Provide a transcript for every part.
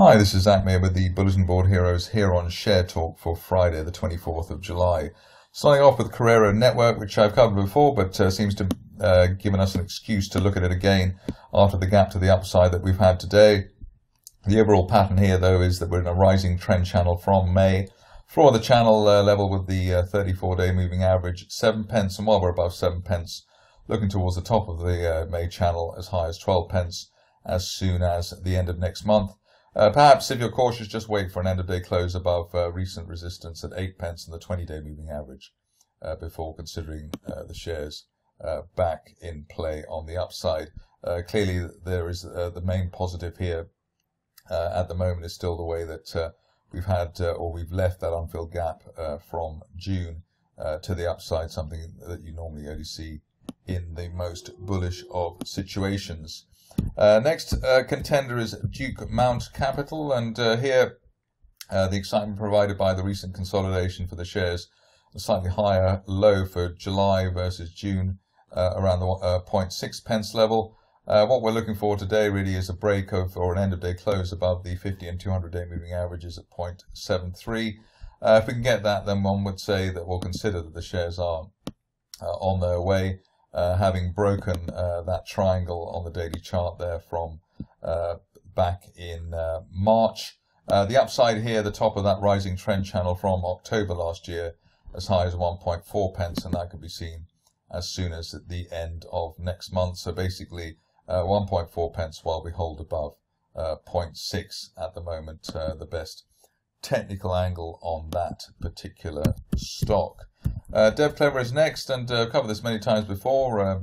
Hi, this is Zach with the Bulletin Board Heroes here on Share Talk for Friday, the 24th of July. Starting off with Carrera Network, which I've covered before, but uh, seems to uh, given us an excuse to look at it again after the gap to the upside that we've had today. The overall pattern here, though, is that we're in a rising trend channel from May. Floor of the channel uh, level with the 34-day uh, moving average at 7 pence, and while we're above 7 pence, looking towards the top of the uh, May channel as high as 12 pence as soon as the end of next month. Uh, perhaps if you're cautious, just wait for an end of day close above uh, recent resistance at 8 pence and the 20 day moving average uh, before considering uh, the shares uh, back in play on the upside. Uh, clearly, there is the main positive here at the moment is still the way that we've had or we've left that unfilled gap from June to the upside, something that you normally only see in the most bullish of situations. Uh, next uh, contender is Duke Mount Capital, and uh, here uh, the excitement provided by the recent consolidation for the shares, a slightly higher low for July versus June, uh, around the 0.6 pence level. what we're looking for today really is a break of or an end of day close above the 50 and 200 day moving averages at 0.73. if we can get that, then one would say that we'll consider that the shares are on their way. Uh, having broken uh, that triangle on the daily chart there from uh, back in March. the upside here, the top of that rising trend channel from October last year, as high as 1.4 pence, and that could be seen as soon as at the end of next month. So basically, uh, 1.4 pence while we hold above uh, 0.6 at the moment, uh, the best technical angle on that particular stock. Uh, Dev Clever is next, and uh, I've covered this many times before, uh,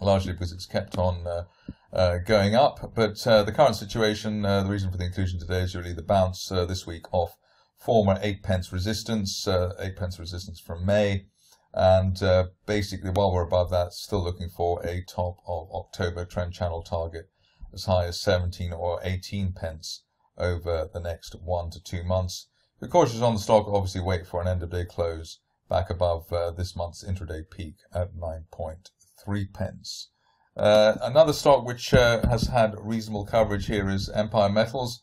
largely because it's kept on uh, uh, going up. But uh, the current situation, the reason for the inclusion today is really the bounce this week off former eight pence resistance, eight pence resistance from May. And basically, while we're above that, still looking for a top of October trend channel target as high as 17 or 18 pence over the next one to two months. The cautious on the stock, obviously wait for an end of day close back above uh, this month's intraday peak at 9.3 pence. Uh, another stock which uh, has had reasonable coverage here is Empire Metals.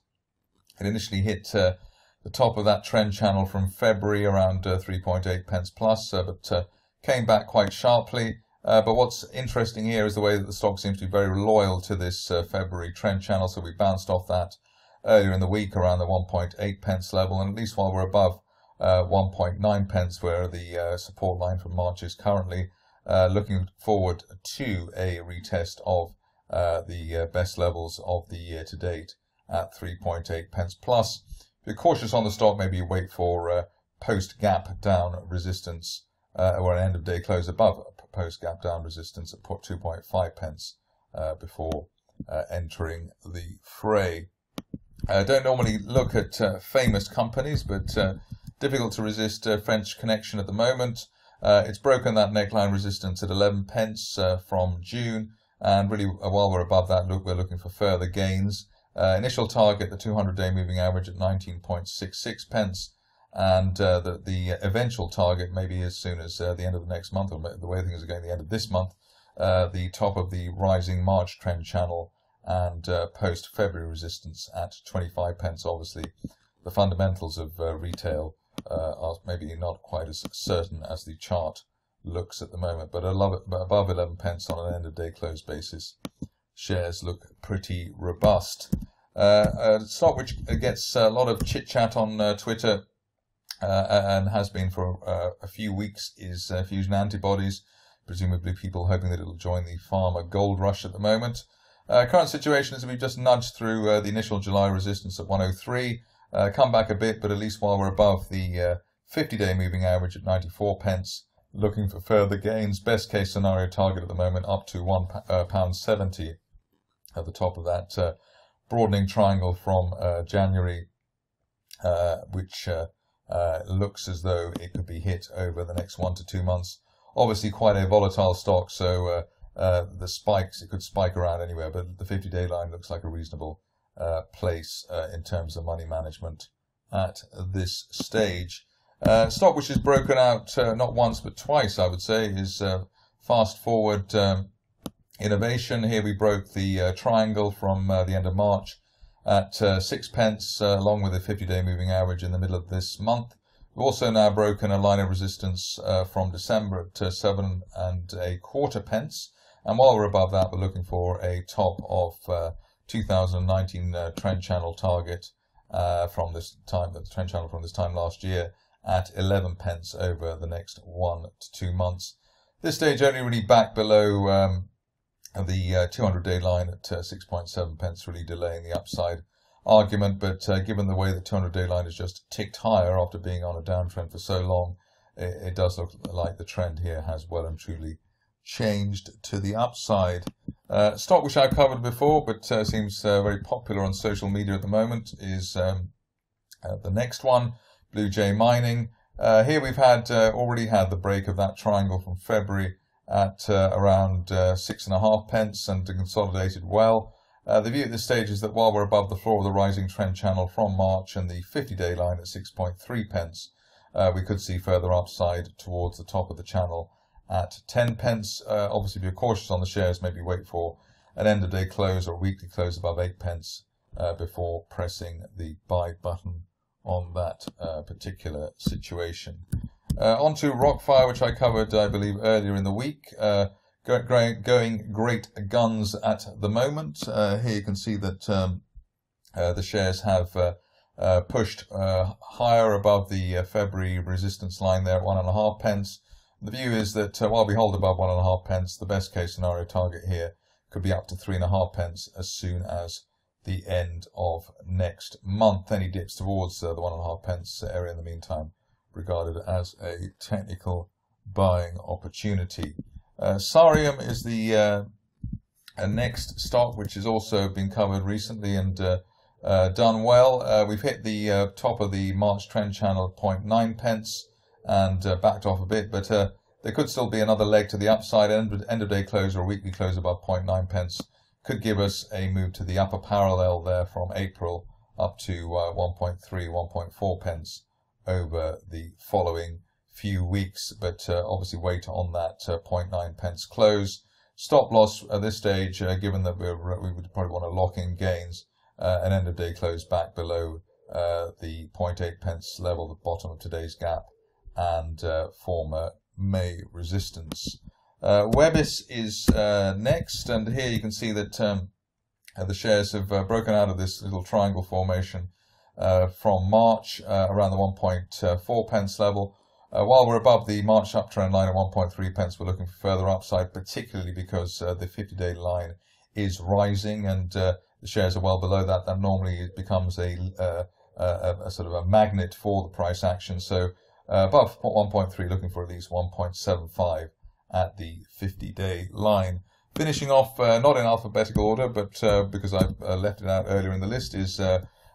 It initially hit uh, the top of that trend channel from February around uh, 3.8 pence plus, uh, but came back quite sharply. but what's interesting here is the way that the stock seems to be very loyal to this February trend channel. So we bounced off that earlier in the week around the 1.8 pence level, and at least while we're above uh, 1.9 pence, where the uh, support line from March is currently. Uh, looking forward to a retest of the best levels of the year to date at 3.8 pence plus. If you're cautious on the stock, maybe wait for post gap down resistance uh, or an end of day close above post gap down resistance at 2.5 pence uh, before uh, entering the fray. I don't normally look at famous companies, but Difficult to resist uh, French connection at the moment. Uh, it's broken that neckline resistance at 11 pence uh, from June. And really, uh, while we're above that, look, we're looking for further gains. Uh, initial target, the 200-day moving average at 19.66 pence. And uh, the, the, eventual target, maybe as soon as the end of the next month, or the way things are going, the end of this month, the top of the rising March trend channel and post-February resistance at 25 pence, obviously the fundamentals of uh, retail uh, are maybe not quite as certain as the chart looks at the moment. But above 11 pence on an end of day close basis, shares look pretty robust. Uh, a uh, stock which gets a lot of chit chat on uh, Twitter uh, and has been for uh, a few weeks is uh, Fusion Antibodies. Presumably, people hoping that it'll join the pharma gold rush at the moment. current situation is we've just nudged through the initial July resistance at 103. Uh, come back a bit, but at least while we're above the 50-day uh, moving average at 94 pence, looking for further gains. Best case scenario target at the moment up to one uh, pound seventy at the top of that uh, broadening triangle from uh, January, uh, which uh, looks as though it could be hit over the next one to two months. Obviously, quite a volatile stock, so the spikes it could spike around anywhere, but the 50-day line looks like a reasonable uh, place uh, in terms of money management at this stage. Uh, stock which is broken out uh, not once but twice, I would say, is uh, fast forward um, innovation. Here we broke the triangle from the end of March at sixpence, along with a 50-day moving average in the middle of this month. We've also now broken a line of resistance from December at seven and a quarter pence. And while we're above that, we're looking for a top of 2019 uh, trend channel target uh, from this time, the trend channel from this time last year at 11 pence over the next one to two months. This stage only really back below um, the uh, 200 day line at uh, 6.7 pence, really delaying the upside argument. But uh, given the way the 200 day line has just ticked higher after being on a downtrend for so long, it, it does look like the trend here has well and truly changed to the upside. Uh, stock which I covered before, but uh, seems uh, very popular on social media at the moment, is um, uh, the next one, Blue Jay Mining. Uh, here we've had uh, already had the break of that triangle from February at around six and a half pence and consolidated well. the view at this stage is that while we're above the floor of the rising trend channel from March and the 50-day line at 6.3 pence, we could see further upside towards the top of the channel at 10 pence. Uh, obviously, if you're cautious on the shares, maybe wait for an end of day close or weekly close above 8 pence uh, before pressing the buy button on that uh, particular situation. Uh, on to Rockfire, which I covered, I believe, earlier in the week. Uh, going great guns at the moment. Uh, here you can see that um, uh, the shares have uh, uh, pushed higher above the February resistance line there at one and a half pence. The view is that uh, while we hold above one and a half pence, the best case scenario target here could be up to three and a half pence as soon as the end of next month. Any dips towards uh, the one and a half pence area in the meantime regarded as a technical buying opportunity. Uh, Sarium is the uh, next stock which has also been covered recently and uh, uh, done well. Uh, we've hit the top of the March trend channel at 0.9 pence and uh, backed off a bit, but uh, there could still be another leg to the upside. End, end of day close or weekly close above 0.9 pence could give us a move to the upper parallel there from April up to uh, 1.3, 1.4 pence over the following few weeks, but uh, obviously wait on that uh, 0.9 pence close. Stop loss at this stage, uh, given that we would probably want to lock in gains, uh, an end of day close back below uh, the 0.8 pence level, the bottom of today's gap and uh, former May resistance. Uh, Webis is uh, next, and here you can see that um, uh, the shares have uh, broken out of this little triangle formation uh, from March around the 1.4 pence level. while we're above the March uptrend line at 1.3 pence, we're looking for further upside, particularly because the 50-day line is rising and the shares are well below that. That normally becomes a, a, a sort of a magnet for the price action. So uh, above 1.3, looking for at least 1.75 at the 50-day line. Finishing off, uh, not in alphabetical order, but uh, because I've left it out earlier in the list, is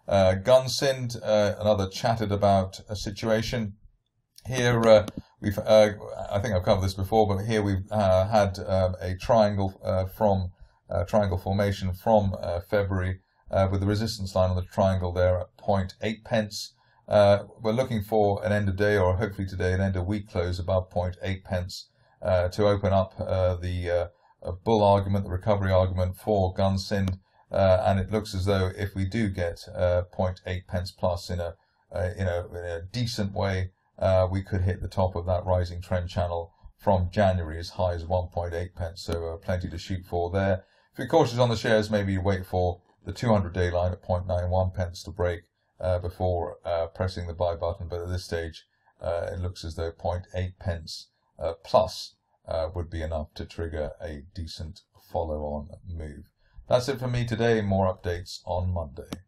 Gunsind, another chatted about a situation. Here, we've uh, I think I've covered this before, but here we've uh, had um, a triangle uh, from triangle formation from February with the resistance line on the triangle there at 0.8 pence. Uh, we're looking for an end of day or hopefully today an end of week close above 0.8 pence uh, to open up uh, the uh, bull argument, the recovery argument for Gunsind. Uh, and it looks as though if we do get uh, 0.8 pence plus in a, in a, in a decent way, we could hit the top of that rising trend channel from January as high as 1.8 pence. So plenty to shoot for there. If you're cautious on the shares, maybe wait for the 200-day line at 0.91 pence to break uh, before uh, pressing the buy button, but at this stage uh, it looks as though 0.8 pence uh, plus uh, would be enough to trigger a decent follow-on move. That's it for me today. More updates on Monday.